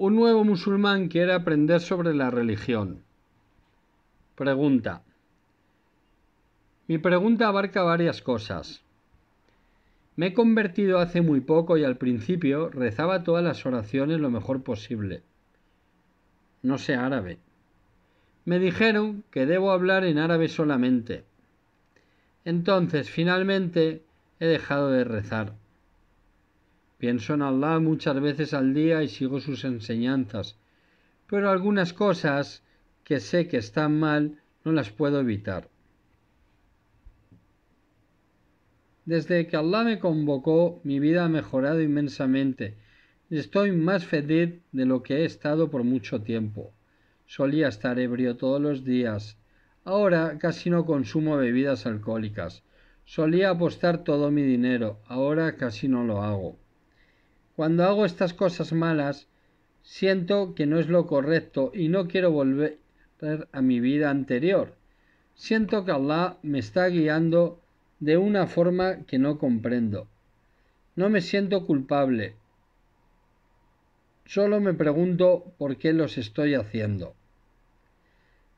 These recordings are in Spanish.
Un nuevo musulmán quiere aprender sobre la religión. Pregunta. Mi pregunta abarca varias cosas. Me he convertido hace muy poco y al principio rezaba todas las oraciones lo mejor posible. No sé árabe. Me dijeron que debo hablar en árabe solamente. Entonces, finalmente, he dejado de rezar. Pienso en Allah muchas veces al día y sigo sus enseñanzas, pero algunas cosas que sé que están mal no las puedo evitar. Desde que Allah me convocó, mi vida ha mejorado inmensamente y estoy más feliz de lo que he estado por mucho tiempo. Solía estar ebrio todos los días. Ahora casi no consumo bebidas alcohólicas. Solía apostar todo mi dinero. Ahora casi no lo hago. Cuando hago estas cosas malas, siento que no es lo correcto y no quiero volver a mi vida anterior. Siento que Allah me está guiando de una forma que no comprendo. No me siento culpable. Solo me pregunto por qué los estoy haciendo.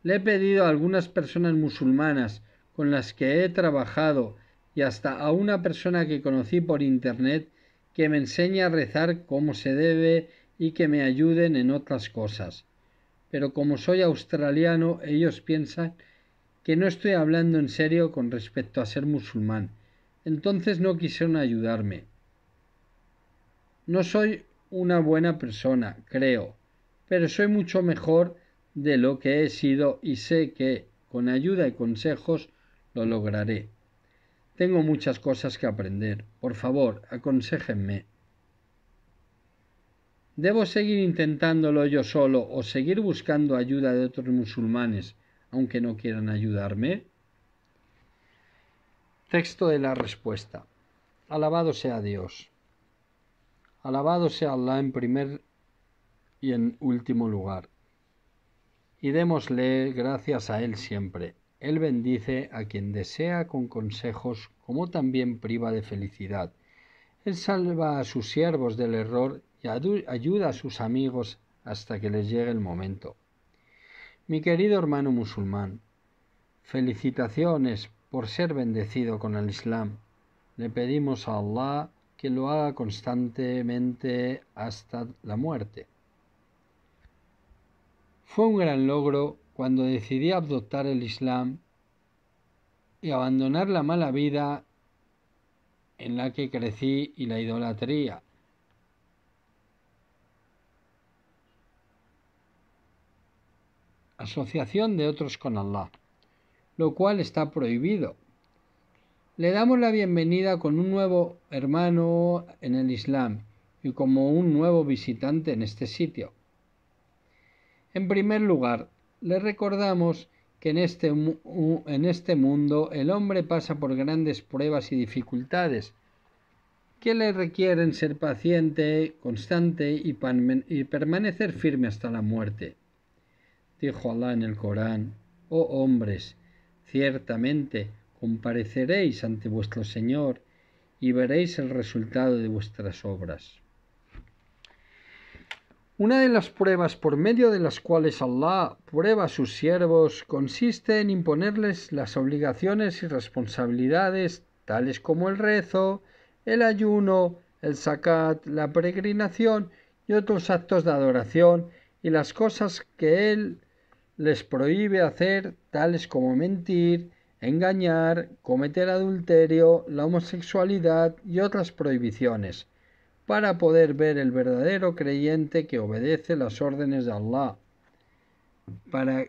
Le he pedido a algunas personas musulmanas con las que he trabajado y hasta a una persona que conocí por internet que me enseñe a rezar como se debe y que me ayuden en otras cosas. Pero como soy australiano, ellos piensan que no estoy hablando en serio con respecto a ser musulmán. Entonces no quisieron ayudarme. No soy una buena persona, creo, pero soy mucho mejor de lo que he sido y sé que, con ayuda y consejos, lo lograré. Tengo muchas cosas que aprender. Por favor, aconsejenme. ¿Debo seguir intentándolo yo solo o seguir buscando ayuda de otros musulmanes, aunque no quieran ayudarme? Texto de la respuesta. Alabado sea Dios. Alabado sea Allah en primer y en último lugar. Y démosle gracias a Él siempre. Él bendice a quien desea con consejos, como también priva de felicidad. Él salva a sus siervos del error y ayuda a sus amigos hasta que les llegue el momento. Mi querido hermano musulmán, felicitaciones por ser bendecido con el Islam. Le pedimos a Allah que lo haga constantemente hasta la muerte. Fue un gran logro cuando decidí adoptar el Islam y abandonar la mala vida en la que crecí y la idolatría. Asociación de otros con Allah, lo cual está prohibido. Le damos la bienvenida con un nuevo hermano en el Islam y como un nuevo visitante en este sitio. En primer lugar, le recordamos que en este, en este mundo el hombre pasa por grandes pruebas y dificultades que le requieren ser paciente, constante y, y permanecer firme hasta la muerte. Dijo Alá en el Corán, oh hombres, ciertamente compareceréis ante vuestro Señor y veréis el resultado de vuestras obras. Una de las pruebas por medio de las cuales Allah prueba a sus siervos consiste en imponerles las obligaciones y responsabilidades tales como el rezo, el ayuno, el zakat, la peregrinación y otros actos de adoración y las cosas que Él les prohíbe hacer, tales como mentir, engañar, cometer adulterio, la homosexualidad y otras prohibiciones para poder ver el verdadero creyente que obedece las órdenes de Allah, para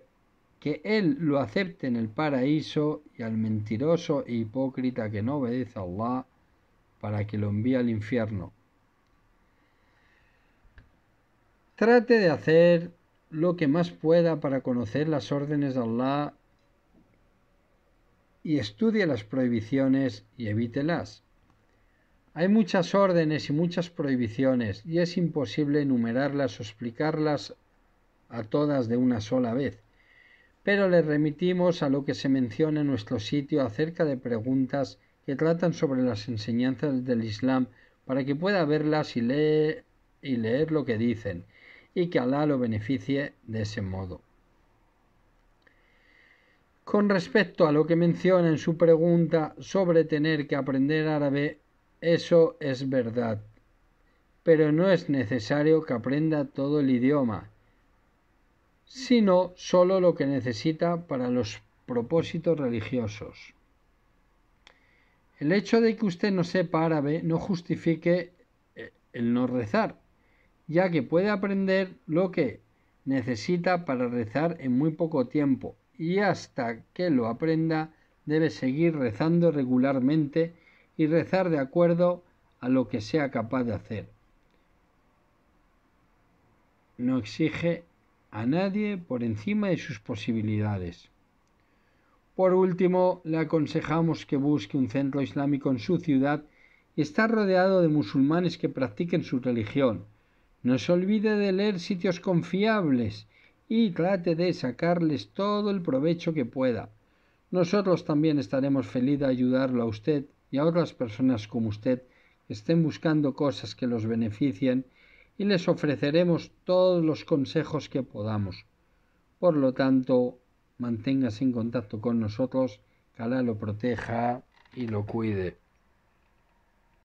que Él lo acepte en el paraíso y al mentiroso e hipócrita que no obedece a Allah, para que lo envíe al infierno. Trate de hacer lo que más pueda para conocer las órdenes de Allah y estudie las prohibiciones y evítelas. Hay muchas órdenes y muchas prohibiciones, y es imposible enumerarlas o explicarlas a todas de una sola vez, pero le remitimos a lo que se menciona en nuestro sitio acerca de preguntas que tratan sobre las enseñanzas del Islam para que pueda verlas y leer, y leer lo que dicen, y que Alá lo beneficie de ese modo. Con respecto a lo que menciona en su pregunta sobre tener que aprender árabe, eso es verdad. Pero no es necesario que aprenda todo el idioma, sino solo lo que necesita para los propósitos religiosos. El hecho de que usted no sepa árabe no justifique eh, el no rezar, ya que puede aprender lo que necesita para rezar en muy poco tiempo y hasta que lo aprenda debe seguir rezando regularmente y rezar de acuerdo a lo que sea capaz de hacer. No exige a nadie por encima de sus posibilidades. Por último, le aconsejamos que busque un centro islámico en su ciudad y está rodeado de musulmanes que practiquen su religión. No se olvide de leer sitios confiables y trate de sacarles todo el provecho que pueda. Nosotros también estaremos felices de ayudarlo a usted y a las personas como usted estén buscando cosas que los beneficien y les ofreceremos todos los consejos que podamos. Por lo tanto, manténgase en contacto con nosotros, que lo proteja y lo cuide.